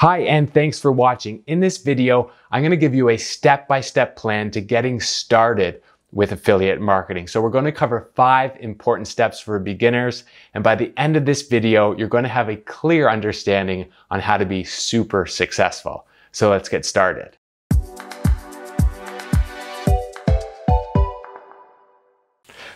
Hi, and thanks for watching. In this video, I'm gonna give you a step-by-step -step plan to getting started with affiliate marketing. So we're gonna cover five important steps for beginners. And by the end of this video, you're gonna have a clear understanding on how to be super successful. So let's get started.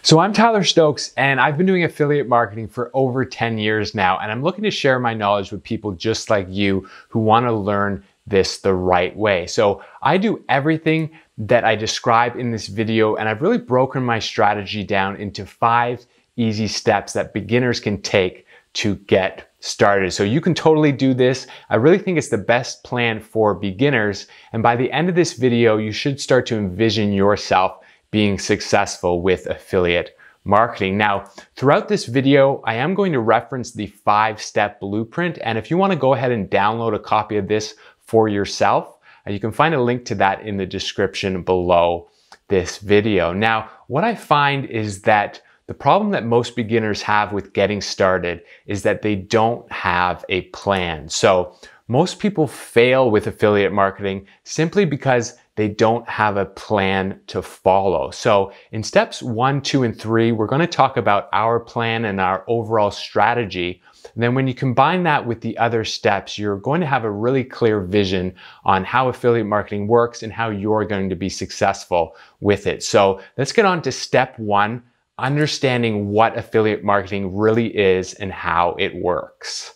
So, I'm Tyler Stokes, and I've been doing affiliate marketing for over 10 years now. And I'm looking to share my knowledge with people just like you who want to learn this the right way. So, I do everything that I describe in this video, and I've really broken my strategy down into five easy steps that beginners can take to get started. So you can totally do this. I really think it's the best plan for beginners. And by the end of this video, you should start to envision yourself being successful with affiliate marketing. Now, throughout this video, I am going to reference the five-step blueprint. And if you wanna go ahead and download a copy of this for yourself, uh, you can find a link to that in the description below this video. Now, what I find is that the problem that most beginners have with getting started is that they don't have a plan. So most people fail with affiliate marketing simply because they don't have a plan to follow. So in steps one, two, and three, we're going to talk about our plan and our overall strategy. And then when you combine that with the other steps, you're going to have a really clear vision on how affiliate marketing works and how you're going to be successful with it. So let's get on to step one, understanding what affiliate marketing really is and how it works.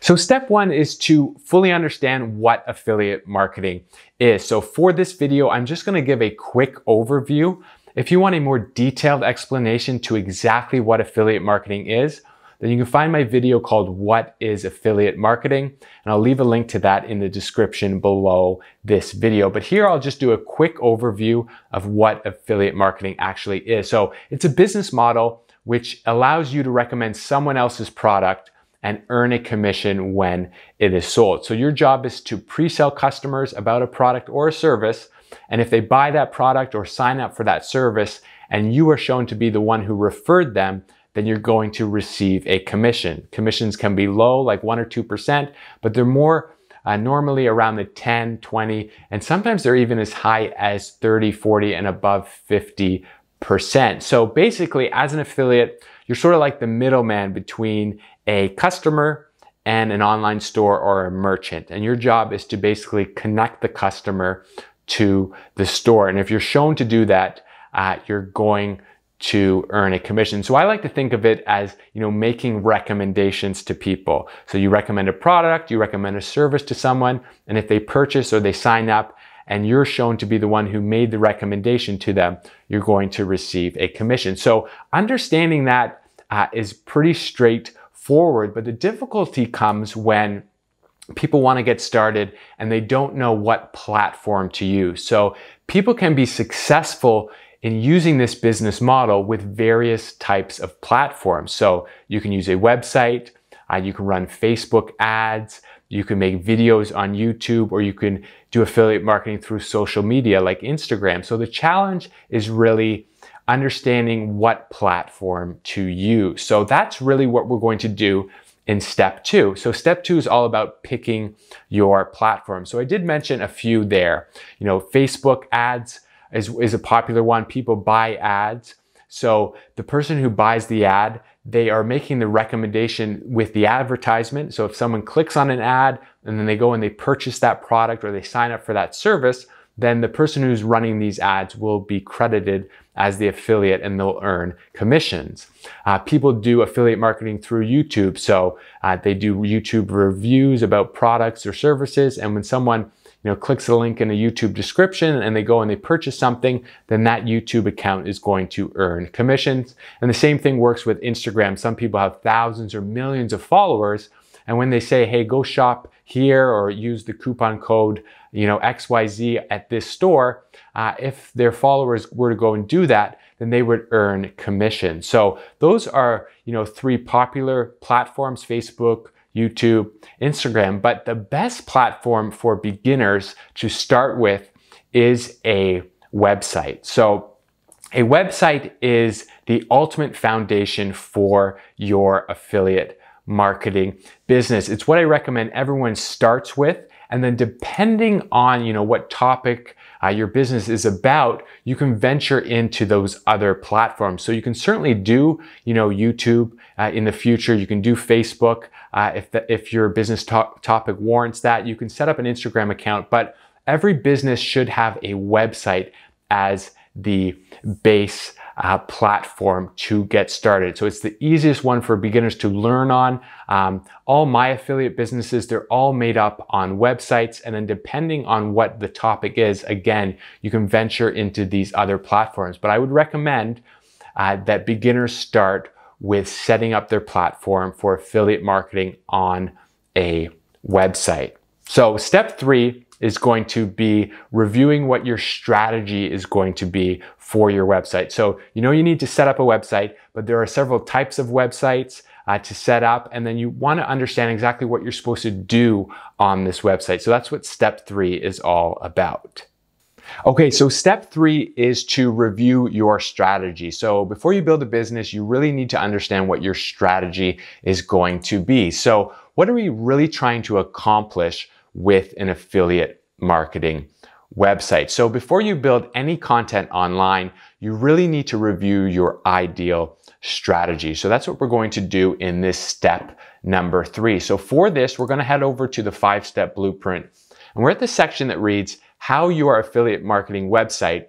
So step one is to fully understand what affiliate marketing is. So for this video, I'm just gonna give a quick overview. If you want a more detailed explanation to exactly what affiliate marketing is, then you can find my video called What is Affiliate Marketing? And I'll leave a link to that in the description below this video. But here I'll just do a quick overview of what affiliate marketing actually is. So it's a business model which allows you to recommend someone else's product and earn a commission when it is sold. So your job is to pre-sell customers about a product or a service. And if they buy that product or sign up for that service and you are shown to be the one who referred them, then you're going to receive a commission. Commissions can be low, like one or 2%, but they're more uh, normally around the 10, 20, and sometimes they're even as high as 30, 40, and above 50%. So basically, as an affiliate, you're sort of like the middleman between a customer and an online store or a merchant. And your job is to basically connect the customer to the store. And if you're shown to do that, uh, you're going to earn a commission. So I like to think of it as, you know, making recommendations to people. So you recommend a product, you recommend a service to someone, and if they purchase or they sign up and you're shown to be the one who made the recommendation to them, you're going to receive a commission. So understanding that uh, is pretty straightforward forward. But the difficulty comes when people want to get started and they don't know what platform to use. So people can be successful in using this business model with various types of platforms. So you can use a website, uh, you can run Facebook ads, you can make videos on YouTube, or you can do affiliate marketing through social media like Instagram. So the challenge is really understanding what platform to use. So that's really what we're going to do in step two. So step two is all about picking your platform. So I did mention a few there. You know, Facebook ads is, is a popular one. People buy ads. So the person who buys the ad, they are making the recommendation with the advertisement. So if someone clicks on an ad and then they go and they purchase that product or they sign up for that service, then the person who's running these ads will be credited as the affiliate and they'll earn commissions. Uh, people do affiliate marketing through YouTube. So uh, they do YouTube reviews about products or services. And when someone you know, clicks the link in a YouTube description and they go and they purchase something, then that YouTube account is going to earn commissions. And the same thing works with Instagram. Some people have thousands or millions of followers. And when they say, hey, go shop here or use the coupon code, you know, XYZ at this store, uh, if their followers were to go and do that, then they would earn commission. So those are, you know, three popular platforms, Facebook, YouTube, Instagram, but the best platform for beginners to start with is a website. So a website is the ultimate foundation for your affiliate marketing business. It's what I recommend everyone starts with. And then depending on, you know, what topic uh, your business is about, you can venture into those other platforms. So you can certainly do, you know, YouTube uh, in the future. You can do Facebook. Uh, if, the, if your business to- topic warrants that, you can set up an Instagram account, but every business should have a website as the base uh, platform to get started. So it's the easiest one for beginners to learn on. Um, all my affiliate businesses, they're all made up on websites. And then depending on what the topic is, again, you can venture into these other platforms. But I would recommend uh, that beginners start with setting up their platform for affiliate marketing on a website. So step three is going to be reviewing what your strategy is going to be for your website. So you know you need to set up a website, but there are several types of websites uh, to set up, and then you want to understand exactly what you're supposed to do on this website. So that's what step three is all about. Okay, so step three is to review your strategy. So before you build a business, you really need to understand what your strategy is going to be. So what are we really trying to accomplish with an affiliate marketing website. So before you build any content online, you really need to review your ideal strategy. So that's what we're going to do in this step number three. So for this, we're going to head over to the five step blueprint. And we're at the section that reads how your affiliate marketing website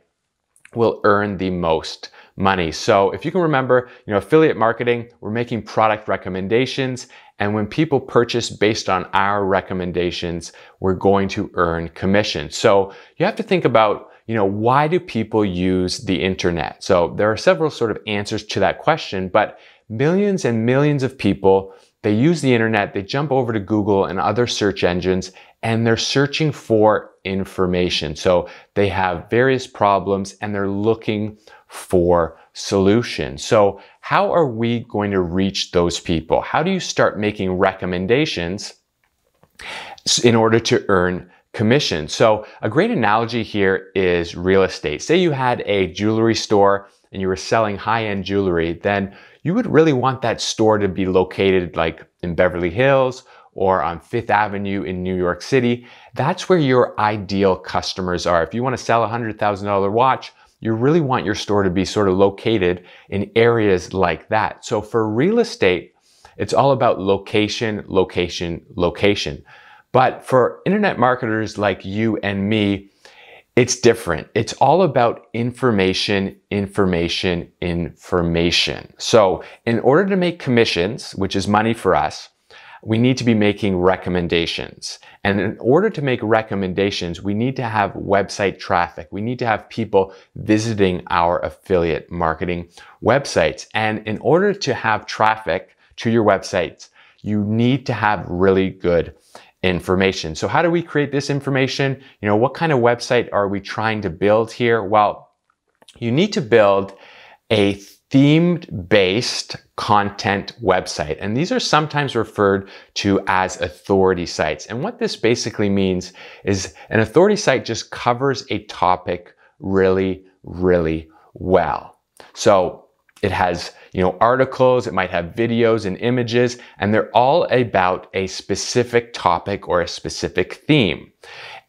will earn the most money. So if you can remember, you know, affiliate marketing, we're making product recommendations. And when people purchase based on our recommendations, we're going to earn commission. So you have to think about, you know, why do people use the internet? So there are several sort of answers to that question, but millions and millions of people, they use the internet, they jump over to Google and other search engines, and they're searching for information. So they have various problems and they're looking for solution. So how are we going to reach those people? How do you start making recommendations in order to earn commission? So a great analogy here is real estate. Say you had a jewelry store and you were selling high-end jewelry, then you would really want that store to be located like in Beverly Hills or on Fifth Avenue in New York City. That's where your ideal customers are. If you want to sell a $100,000 watch, you really want your store to be sort of located in areas like that. So for real estate, it's all about location, location, location. But for internet marketers like you and me, it's different. It's all about information, information, information. So in order to make commissions, which is money for us, we need to be making recommendations. And in order to make recommendations, we need to have website traffic. We need to have people visiting our affiliate marketing websites. And in order to have traffic to your websites, you need to have really good information. So how do we create this information? You know, what kind of website are we trying to build here? Well, you need to build a themed based content website. And these are sometimes referred to as authority sites. And what this basically means is an authority site just covers a topic really, really well. So it has, you know, articles, it might have videos and images, and they're all about a specific topic or a specific theme.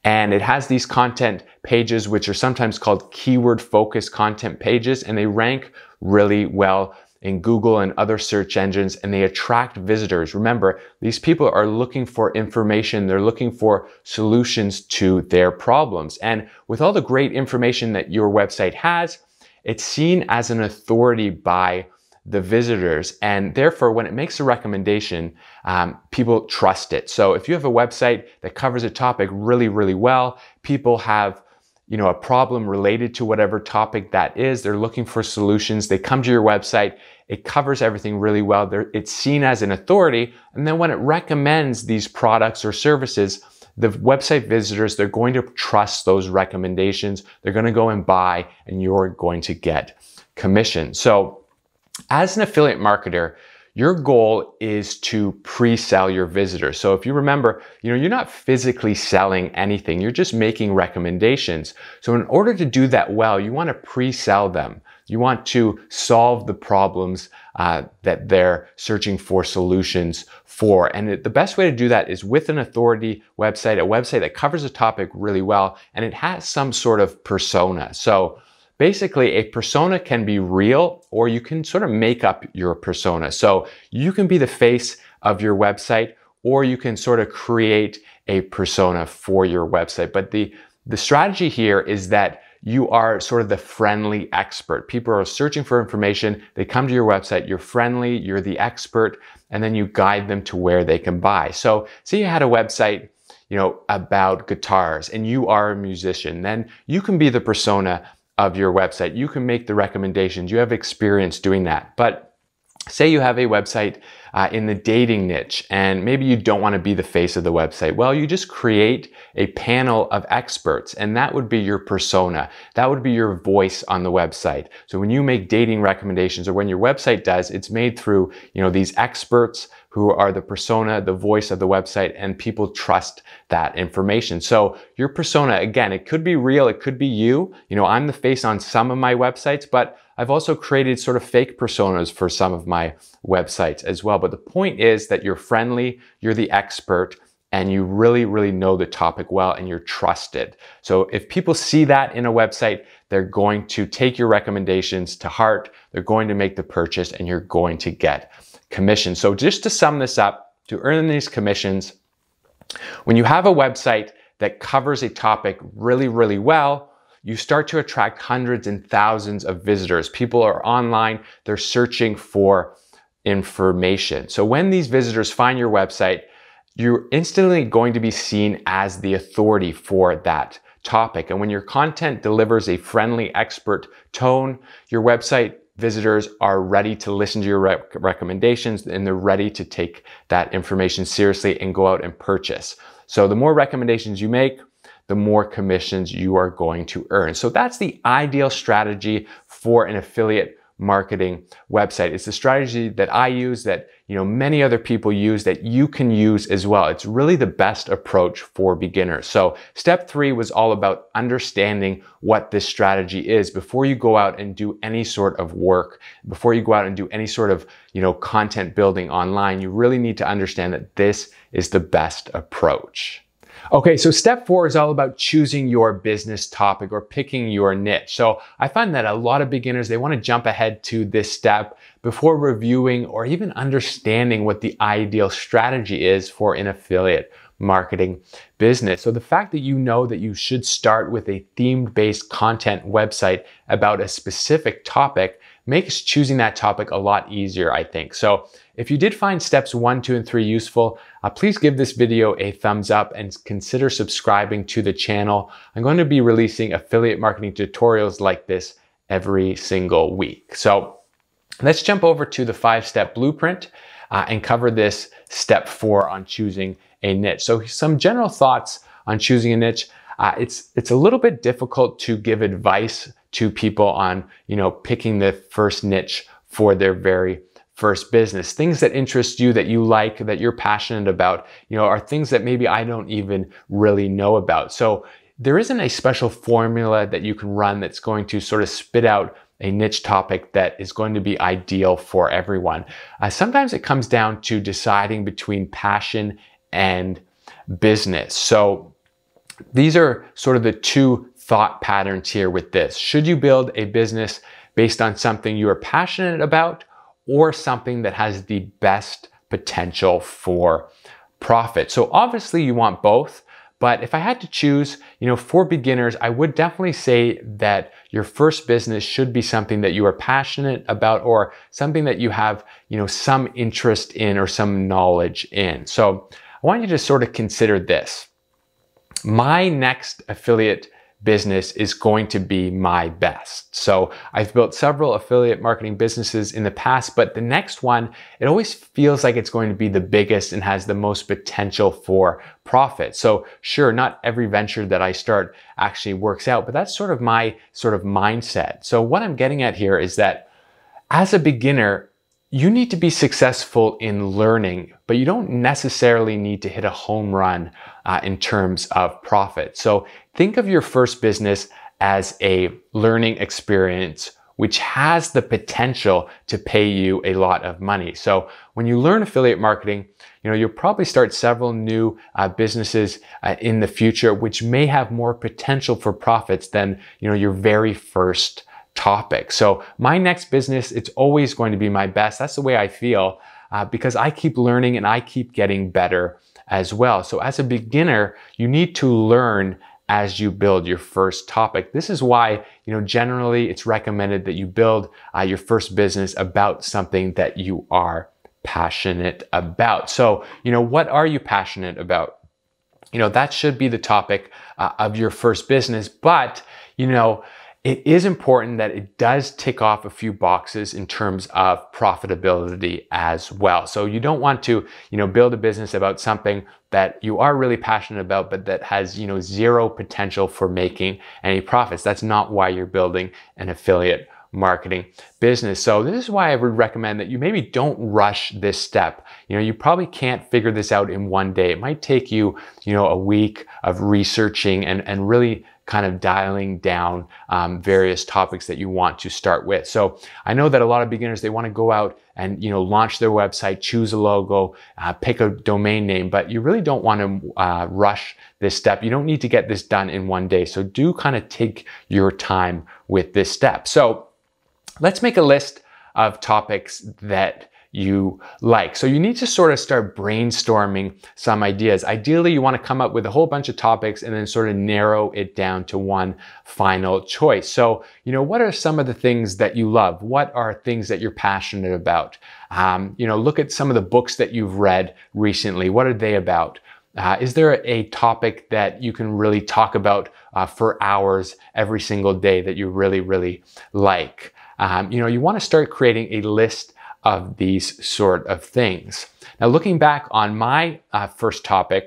And it has these content pages, which are sometimes called keyword focused content pages, and they rank really well in Google and other search engines and they attract visitors. Remember, these people are looking for information. They're looking for solutions to their problems. And with all the great information that your website has, it's seen as an authority by the visitors. And therefore, when it makes a recommendation, um, people trust it. So if you have a website that covers a topic really, really well, people have you know, a problem related to whatever topic that is. They're looking for solutions. They come to your website. It covers everything really well. They're, it's seen as an authority. And then when it recommends these products or services, the website visitors, they're going to trust those recommendations. They're going to go and buy and you're going to get commission. So as an affiliate marketer, your goal is to pre-sell your visitor. So if you remember, you know, you're not physically selling anything. You're just making recommendations. So in order to do that well, you want to pre-sell them. You want to solve the problems uh, that they're searching for solutions for. And the best way to do that is with an authority website, a website that covers a topic really well, and it has some sort of persona. So basically a persona can be real or you can sort of make up your persona. So you can be the face of your website or you can sort of create a persona for your website. But the, the strategy here is that you are sort of the friendly expert. People are searching for information. They come to your website. You're friendly. You're the expert. And then you guide them to where they can buy. So say you had a website, you know, about guitars and you are a musician, then you can be the persona of your website. You can make the recommendations. You have experience doing that. But say you have a website uh, in the dating niche, and maybe you don't want to be the face of the website. Well, you just create a panel of experts, and that would be your persona. That would be your voice on the website. So when you make dating recommendations or when your website does, it's made through, you know, these experts who are the persona, the voice of the website, and people trust that information. So your persona, again, it could be real, it could be you. You know, I'm the face on some of my websites, but I've also created sort of fake personas for some of my websites as well. But the point is that you're friendly, you're the expert, and you really, really know the topic well and you're trusted. So if people see that in a website, they're going to take your recommendations to heart, they're going to make the purchase, and you're going to get commission. So just to sum this up, to earn these commissions, when you have a website that covers a topic really, really well, you start to attract hundreds and thousands of visitors. People are online, they're searching for information. So when these visitors find your website, you're instantly going to be seen as the authority for that topic. And when your content delivers a friendly expert tone, your website visitors are ready to listen to your recommendations and they're ready to take that information seriously and go out and purchase. So the more recommendations you make, the more commissions you are going to earn. So that's the ideal strategy for an affiliate marketing website. It's the strategy that I use that, you know, many other people use that you can use as well. It's really the best approach for beginners. So step three was all about understanding what this strategy is before you go out and do any sort of work, before you go out and do any sort of, you know, content building online, you really need to understand that this is the best approach. Okay, so step four is all about choosing your business topic or picking your niche. So I find that a lot of beginners, they wanna jump ahead to this step before reviewing or even understanding what the ideal strategy is for an affiliate marketing business. So the fact that you know that you should start with a themed based content website about a specific topic makes choosing that topic a lot easier, I think. So if you did find steps one, two, and three useful, uh, please give this video a thumbs up and consider subscribing to the channel. I'm going to be releasing affiliate marketing tutorials like this every single week. So let's jump over to the five-step blueprint uh, and cover this step four on choosing a niche. So some general thoughts on choosing a niche. Uh, it's it's a little bit difficult to give advice to people on you know picking the first niche for their very first business. Things that interest you, that you like, that you're passionate about, you know, are things that maybe I don't even really know about. So there isn't a special formula that you can run that's going to sort of spit out a niche topic that is going to be ideal for everyone. Uh, sometimes it comes down to deciding between passion and business. So these are sort of the two thought patterns here with this. Should you build a business based on something you are passionate about or something that has the best potential for profit. So obviously you want both, but if I had to choose, you know, for beginners, I would definitely say that your first business should be something that you are passionate about or something that you have, you know, some interest in or some knowledge in. So I want you to sort of consider this. My next affiliate business is going to be my best. So I've built several affiliate marketing businesses in the past, but the next one, it always feels like it's going to be the biggest and has the most potential for profit. So sure, not every venture that I start actually works out, but that's sort of my sort of mindset. So what I'm getting at here is that as a beginner, you need to be successful in learning, but you don't necessarily need to hit a home run uh, in terms of profit. So think of your first business as a learning experience which has the potential to pay you a lot of money. So when you learn affiliate marketing, you know, you'll probably start several new uh, businesses uh, in the future, which may have more potential for profits than, you know, your very first topic. So my next business, it's always going to be my best. That's the way I feel uh, because I keep learning and I keep getting better as well. So as a beginner, you need to learn as you build your first topic. This is why, you know, generally it's recommended that you build uh, your first business about something that you are passionate about. So, you know, what are you passionate about? You know, that should be the topic uh, of your first business, but, you know, it is important that it does tick off a few boxes in terms of profitability as well. So you don't want to, you know, build a business about something that you are really passionate about, but that has, you know, zero potential for making any profits. That's not why you're building an affiliate marketing business. So this is why I would recommend that you maybe don't rush this step. You know, you probably can't figure this out in one day. It might take you, you know, a week of researching and, and really kind of dialing down um, various topics that you want to start with. So I know that a lot of beginners, they want to go out and, you know, launch their website, choose a logo, uh, pick a domain name, but you really don't want to uh, rush this step. You don't need to get this done in one day. So do kind of take your time with this step. So let's make a list of topics that you like. So you need to sort of start brainstorming some ideas. Ideally, you want to come up with a whole bunch of topics and then sort of narrow it down to one final choice. So, you know, what are some of the things that you love? What are things that you're passionate about? Um, you know, look at some of the books that you've read recently. What are they about? Uh, is there a topic that you can really talk about uh, for hours every single day that you really, really like? Um, you know, you want to start creating a list of these sort of things. Now, looking back on my uh, first topic,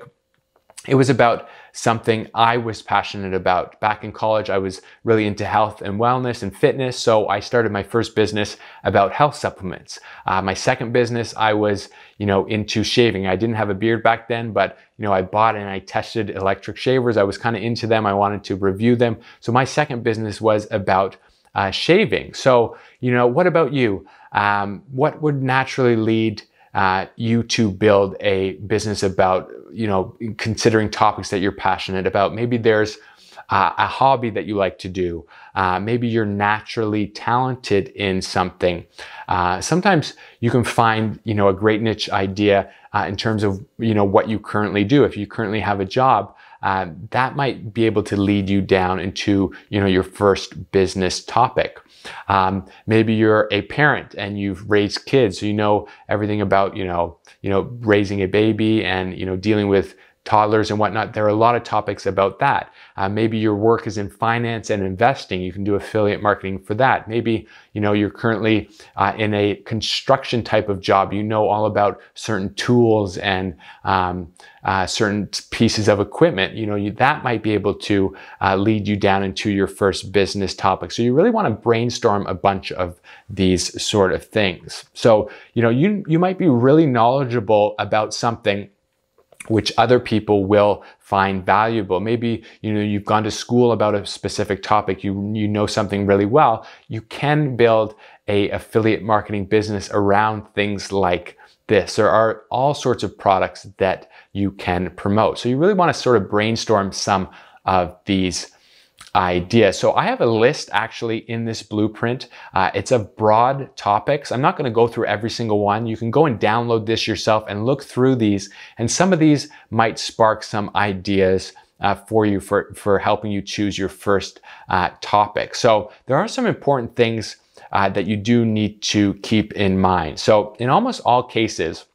it was about something I was passionate about. Back in college, I was really into health and wellness and fitness, so I started my first business about health supplements. Uh, my second business, I was, you know, into shaving. I didn't have a beard back then, but you know, I bought and I tested electric shavers. I was kind of into them. I wanted to review them. So my second business was about uh, shaving. So, you know, what about you? um, what would naturally lead uh, you to build a business about, you know, considering topics that you're passionate about? Maybe there's uh, a hobby that you like to do. Uh, maybe you're naturally talented in something. Uh, sometimes you can find, you know, a great niche idea uh, in terms of, you know, what you currently do. If you currently have a job, um, that might be able to lead you down into, you know, your first business topic. Um, maybe you're a parent and you've raised kids, so you know everything about you know you know raising a baby and you know dealing with toddlers and whatnot, there are a lot of topics about that. Uh, maybe your work is in finance and investing. You can do affiliate marketing for that. Maybe you know you're currently uh, in a construction type of job. You know all about certain tools and um, uh, certain pieces of equipment. You know you, that might be able to uh, lead you down into your first business topic. So you really want to brainstorm a bunch of these sort of things. So you know you you might be really knowledgeable about something which other people will find valuable. Maybe, you know, you've gone to school about a specific topic, you, you know something really well. You can build a affiliate marketing business around things like this. There are all sorts of products that you can promote. So you really want to sort of brainstorm some of these idea. So I have a list actually in this blueprint. Uh, it's of broad topics. I'm not going to go through every single one. You can go and download this yourself and look through these. And some of these might spark some ideas uh, for you for, for helping you choose your first uh, topic. So there are some important things uh, that you do need to keep in mind. So in almost all cases,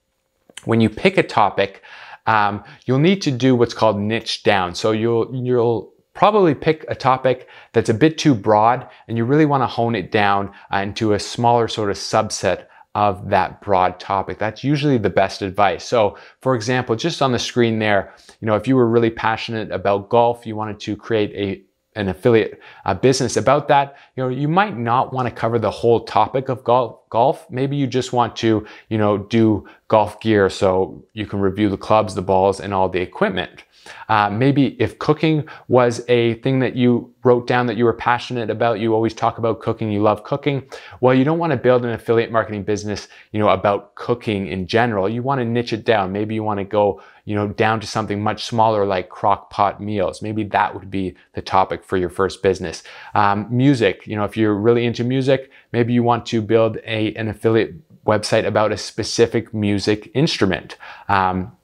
when you pick a topic, um, you'll need to do what's called niche down. So you'll, you'll probably pick a topic that's a bit too broad and you really want to hone it down uh, into a smaller sort of subset of that broad topic. That's usually the best advice. So for example, just on the screen there, you know, if you were really passionate about golf, you wanted to create a an affiliate uh, business about that, you know, you might not want to cover the whole topic of golf. Golf, maybe you just want to, you know, do golf gear so you can review the clubs, the balls, and all the equipment. Uh, maybe if cooking was a thing that you wrote down that you were passionate about, you always talk about cooking, you love cooking. Well, you don't want to build an affiliate marketing business, you know, about cooking in general. You want to niche it down. Maybe you want to go, you know, down to something much smaller like crock pot meals. Maybe that would be the topic for your first business. Um, music, you know, if you're really into music, maybe you want to build a, an affiliate website about a specific music instrument. Um,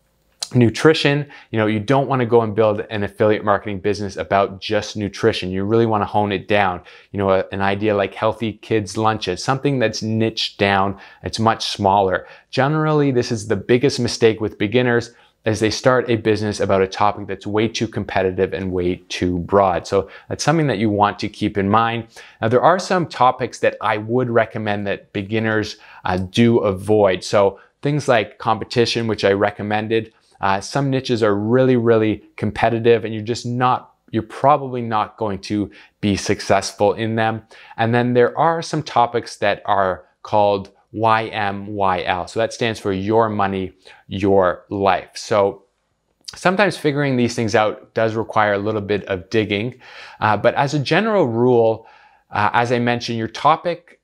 nutrition you know you don't want to go and build an affiliate marketing business about just nutrition you really want to hone it down you know a, an idea like healthy kids lunches something that's niched down it's much smaller generally this is the biggest mistake with beginners as they start a business about a topic that's way too competitive and way too broad. So that's something that you want to keep in mind. Now, there are some topics that I would recommend that beginners uh, do avoid. So things like competition, which I recommended, uh, some niches are really, really competitive and you're just not you're probably not going to be successful in them. And then there are some topics that are called YMYL. So that stands for your money, your life. So sometimes figuring these things out does require a little bit of digging. Uh, but as a general rule, uh, as I mentioned, your topic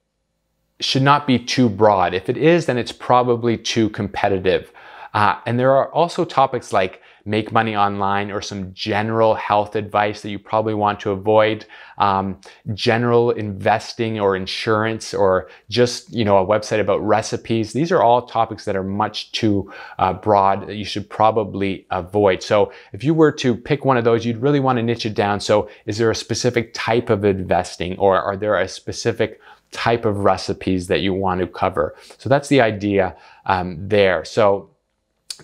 should not be too broad. If it is, then it's probably too competitive. Uh, and there are also topics like make money online or some general health advice that you probably want to avoid, um, general investing or insurance, or just you know a website about recipes. These are all topics that are much too uh, broad that you should probably avoid. So if you were to pick one of those, you'd really want to niche it down. So is there a specific type of investing, or are there a specific type of recipes that you want to cover? So that's the idea um, there. So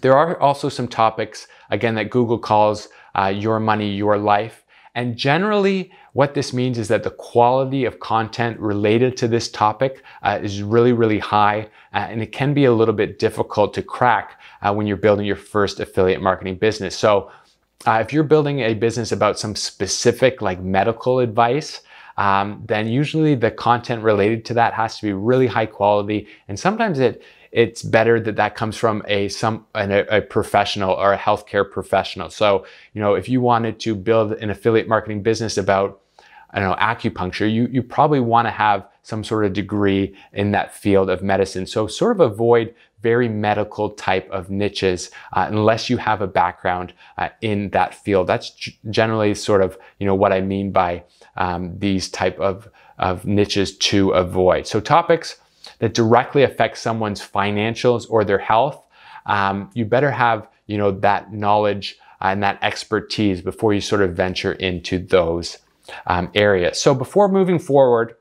there are also some topics, again, that Google calls uh, your money, your life. And generally, what this means is that the quality of content related to this topic uh, is really, really high, uh, and it can be a little bit difficult to crack uh, when you're building your first affiliate marketing business. So, uh, if you're building a business about some specific, like medical advice, um, then usually the content related to that has to be really high quality, and sometimes it it's better that that comes from a some an, a professional or a healthcare professional. So, you know, if you wanted to build an affiliate marketing business about I don't know, acupuncture, you, you probably want to have some sort of degree in that field of medicine. So sort of avoid very medical type of niches uh, unless you have a background uh, in that field. That's generally sort of, you know, what I mean by um, these type of, of niches to avoid. So topics that directly affects someone's financials or their health, um, you better have you know that knowledge and that expertise before you sort of venture into those um, areas. So before moving forward,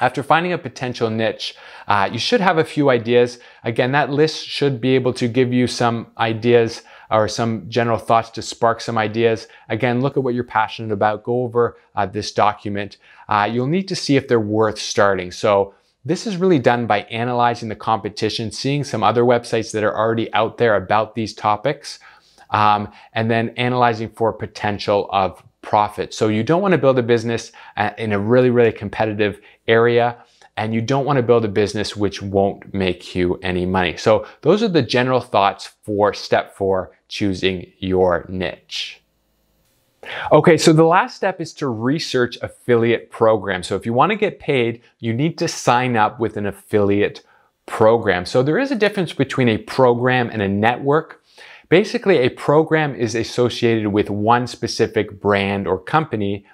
after finding a potential niche, uh, you should have a few ideas. Again, that list should be able to give you some ideas or some general thoughts to spark some ideas. Again, look at what you're passionate about. Go over uh, this document. Uh, you'll need to see if they're worth starting. So this is really done by analyzing the competition, seeing some other websites that are already out there about these topics, um, and then analyzing for potential of profit. So you don't want to build a business uh, in a really, really competitive area and you don't want to build a business which won't make you any money. So those are the general thoughts for step four, choosing your niche. Okay, so the last step is to research affiliate programs. So if you wanna get paid, you need to sign up with an affiliate program. So there is a difference between a program and a network. Basically, a program is associated with one specific brand or company,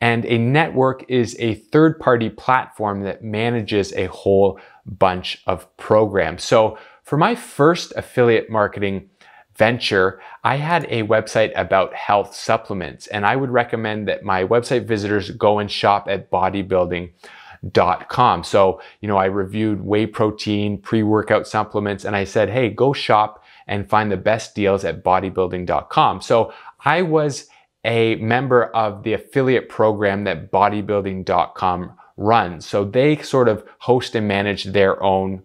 and a network is a third-party platform that manages a whole bunch of programs. So for my first affiliate marketing venture, I had a website about health supplements, and I would recommend that my website visitors go and shop at bodybuilding dot com. So, you know, I reviewed whey protein, pre-workout supplements, and I said, hey, go shop and find the best deals at bodybuilding.com. So I was a member of the affiliate program that bodybuilding.com runs. So they sort of host and manage their own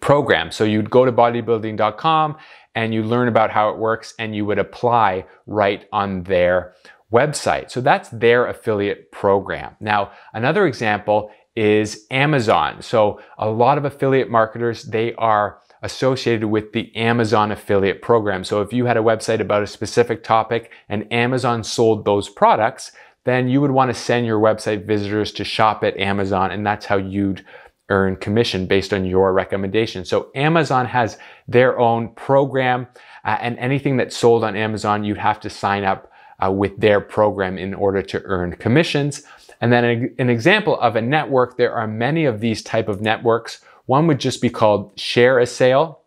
program. So you'd go to bodybuilding.com and you learn about how it works and you would apply right on their website. So that's their affiliate program. Now, another example is Amazon. So a lot of affiliate marketers, they are associated with the Amazon affiliate program. So if you had a website about a specific topic and Amazon sold those products, then you would want to send your website visitors to shop at Amazon and that's how you'd earn commission based on your recommendation. So Amazon has their own program uh, and anything that's sold on Amazon, you'd have to sign up uh, with their program in order to earn commissions. And then an, an example of a network, there are many of these type of networks. One would just be called share a sale.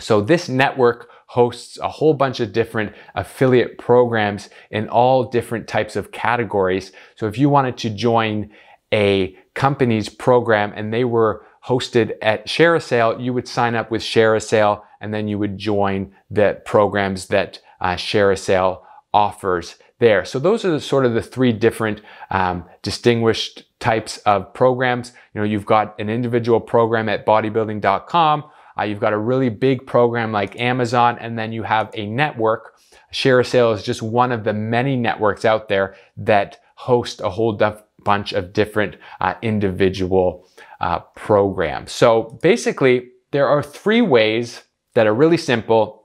So this network hosts a whole bunch of different affiliate programs in all different types of categories. So if you wanted to join a company's program and they were hosted at Share a Sale, you would sign up with Share a Sale and then you would join the programs that uh, Share a Sale offers there. So those are the, sort of the three different um, distinguished types of programs. You know, you've got an individual program at bodybuilding.com. Uh, you've got a really big program like Amazon, and then you have a network. Share a Sale is just one of the many networks out there that host a whole bunch of different uh, individual uh, programs. So basically, there are three ways that are really simple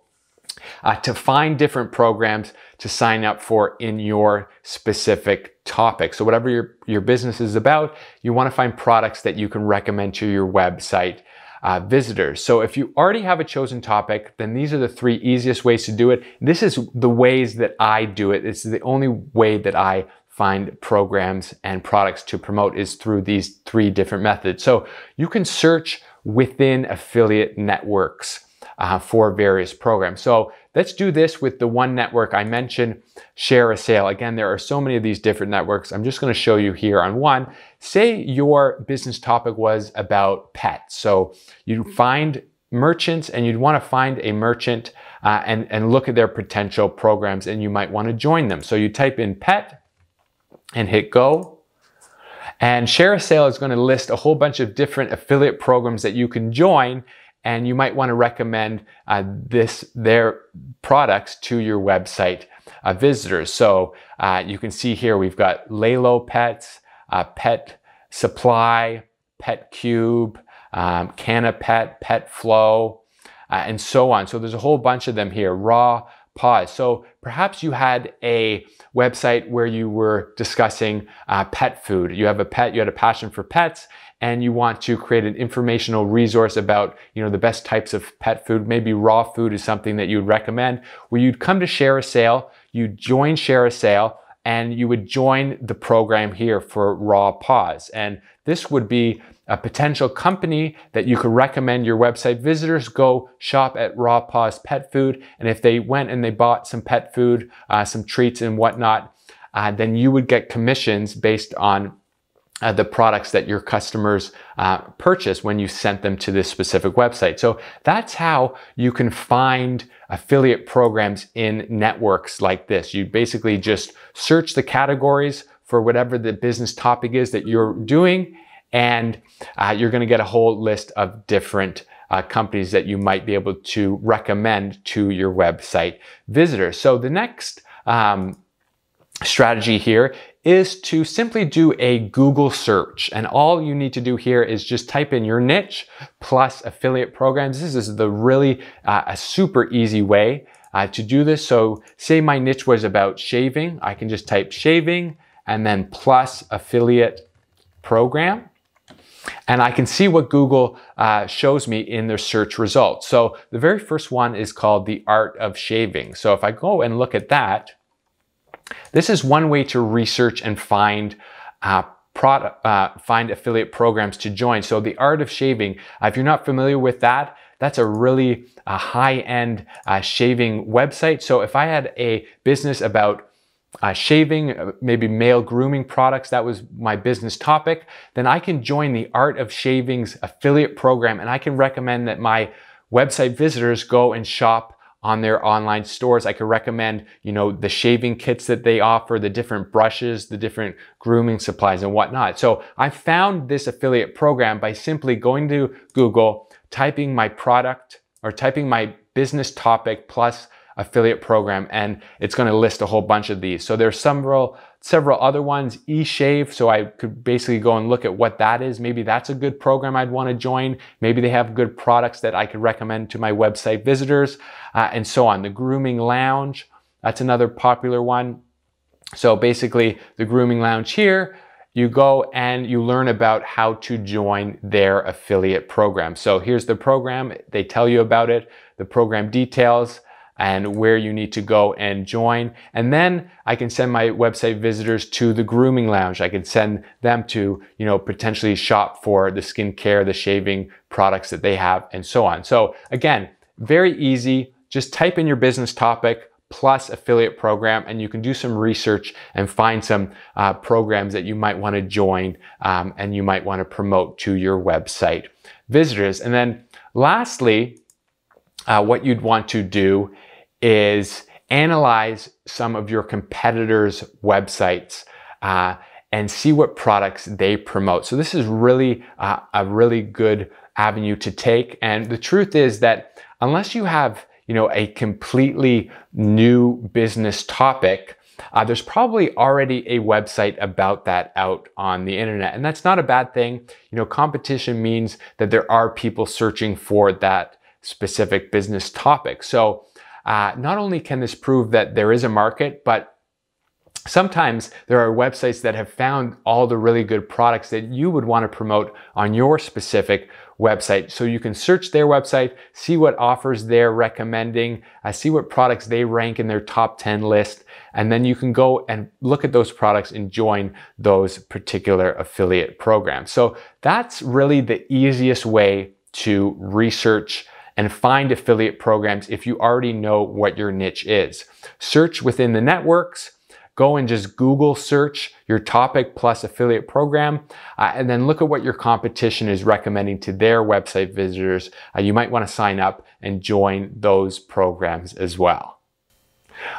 uh, to find different programs to sign up for in your specific topic. So whatever your, your business is about, you wanna find products that you can recommend to your website uh, visitors. So if you already have a chosen topic, then these are the three easiest ways to do it. This is the ways that I do it. It's the only way that I find programs and products to promote is through these three different methods. So you can search within affiliate networks uh, for various programs. So let's do this with the one network I mentioned, Share a Sale. Again, there are so many of these different networks. I'm just going to show you here on one. Say your business topic was about pets. So you mm-hmm. find merchants and you'd want to find a merchant uh, and, and look at their potential programs and you might want to join them. So you type in pet and hit go. And Sale is going to list a whole bunch of different affiliate programs that you can join and you might want to recommend uh, this their products to your website uh, visitors. So uh, you can see here we've got Lalo Pets, uh, Pet Supply, Pet Cube, um, Canapet, Pet Flow, uh, and so on. So there's a whole bunch of them here. Raw pause. So perhaps you had a website where you were discussing uh, pet food. You have a pet, you had a passion for pets, and you want to create an informational resource about, you know, the best types of pet food. Maybe raw food is something that you would recommend. Where you'd come to share a sale, you join share a sale, and you would join the program here for raw pause. And this would be a potential company that you could recommend your website visitors go shop at Raw Paws Pet Food. And if they went and they bought some pet food, uh, some treats and whatnot, uh, then you would get commissions based on uh, the products that your customers uh, purchase when you sent them to this specific website. So that's how you can find affiliate programs in networks like this. You basically just search the categories for whatever the business topic is that you're doing and uh, you're going to get a whole list of different uh, companies that you might be able to recommend to your website visitors. So the next um, strategy here is to simply do a Google search. And all you need to do here is just type in your niche plus affiliate programs. This is the really uh, a super easy way uh, to do this. So say my niche was about shaving, I can just type shaving and then plus affiliate program and I can see what Google uh, shows me in their search results. So the very first one is called The Art of Shaving. So if I go and look at that, this is one way to research and find uh, product, uh, find affiliate programs to join. So The Art of Shaving, uh, if you're not familiar with that, that's a really uh, high-end uh, shaving website. So if I had a business about uh, shaving, uh, maybe male grooming products, that was my business topic, then I can join the Art of Shavings affiliate program and I can recommend that my website visitors go and shop on their online stores. I could recommend, you know, the shaving kits that they offer, the different brushes, the different grooming supplies and whatnot. So I found this affiliate program by simply going to Google, typing my product or typing my business topic plus affiliate program. And it's going to list a whole bunch of these. So there's several, several other ones, eShave. So I could basically go and look at what that is. Maybe that's a good program I'd want to join. Maybe they have good products that I could recommend to my website visitors uh, and so on. The grooming lounge. That's another popular one. So basically the grooming lounge here, you go and you learn about how to join their affiliate program. So here's the program, they tell you about it, the program details, and where you need to go and join. And then I can send my website visitors to the grooming lounge. I can send them to, you know, potentially shop for the skincare, the shaving products that they have and so on. So again, very easy. Just type in your business topic, plus affiliate program and you can do some research and find some uh, programs that you might want to join um, and you might want to promote to your website visitors and then lastly uh, what you'd want to do is analyze some of your competitors' websites uh, and see what products they promote. So this is really uh, a really good avenue to take. And the truth is that unless you have you know a completely new business topic, uh, there's probably already a website about that out on the internet, and that's not a bad thing. You know, competition means that there are people searching for that specific business topic. So uh, not only can this prove that there is a market, but Sometimes there are websites that have found all the really good products that you would want to promote on your specific website. So you can search their website, see what offers they're recommending, uh, see what products they rank in their top 10 list, and then you can go and look at those products and join those particular affiliate programs. So that's really the easiest way to research and find affiliate programs if you already know what your niche is. Search within the networks, go and just Google search your topic plus affiliate program, uh, and then look at what your competition is recommending to their website visitors. Uh, you might want to sign up and join those programs as well.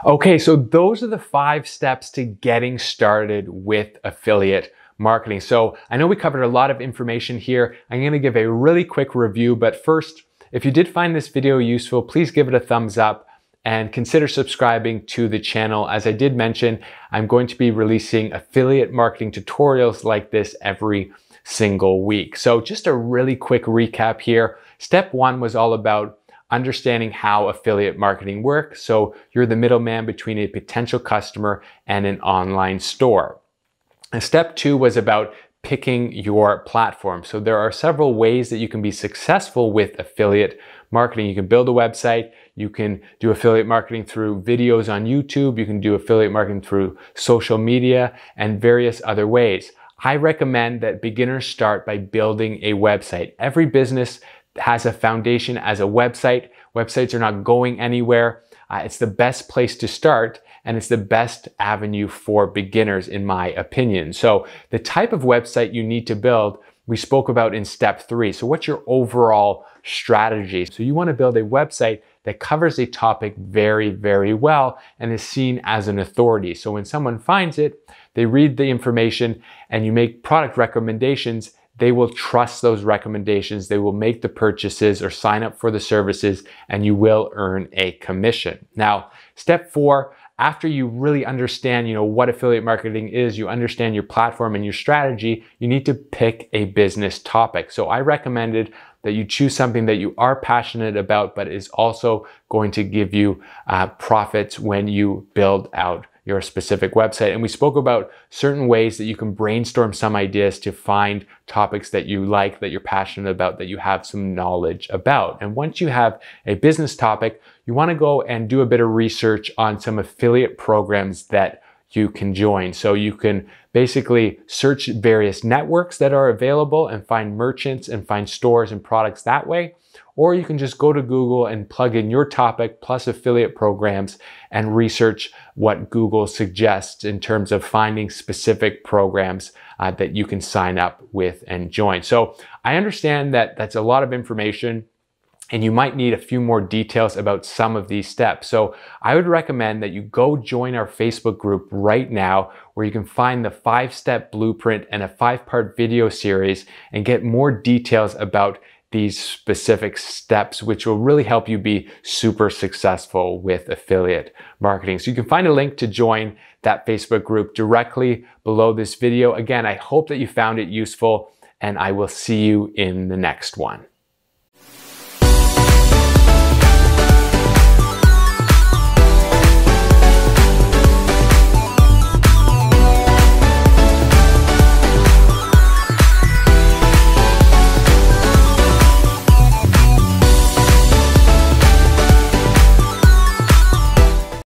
Okay, so those are the five steps to getting started with affiliate marketing. So I know we covered a lot of information here. I'm going to give a really quick review, but first, if you did find this video useful, please give it a thumbs up and consider subscribing to the channel. As I did mention, I'm going to be releasing affiliate marketing tutorials like this every single week. So just a really quick recap here. Step one was all about understanding how affiliate marketing works. So you're the middleman between a potential customer and an online store. And step two was about picking your platform. So there are several ways that you can be successful with affiliate marketing. You can build a website, you can do affiliate marketing through videos on YouTube, you can do affiliate marketing through social media and various other ways. I recommend that beginners start by building a website. Every business has a foundation as a website. Websites are not going anywhere. Uh, it's the best place to start and it's the best avenue for beginners in my opinion. So the type of website you need to build we spoke about in step three. So what's your overall strategy? So you wanna build a website that covers a topic very, very well and is seen as an authority. So when someone finds it, they read the information and you make product recommendations they will trust those recommendations. They will make the purchases or sign up for the services and you will earn a commission. Now, step four, after you really understand, you know, what affiliate marketing is, you understand your platform and your strategy, you need to pick a business topic. So I recommended that you choose something that you are passionate about, but is also going to give you uh, profits when you build out your specific website. And we spoke about certain ways that you can brainstorm some ideas to find topics that you like, that you're passionate about, that you have some knowledge about. And once you have a business topic, you wanna go and do a bit of research on some affiliate programs that you can join. So you can basically search various networks that are available and find merchants and find stores and products that way. Or you can just go to Google and plug in your topic plus affiliate programs and research what Google suggests in terms of finding specific programs uh, that you can sign up with and join. So I understand that that's a lot of information and you might need a few more details about some of these steps. So I would recommend that you go join our Facebook group right now where you can find the five step blueprint and a five part video series and get more details about these specific steps, which will really help you be super successful with affiliate marketing. So you can find a link to join that Facebook group directly below this video. Again, I hope that you found it useful and I will see you in the next one.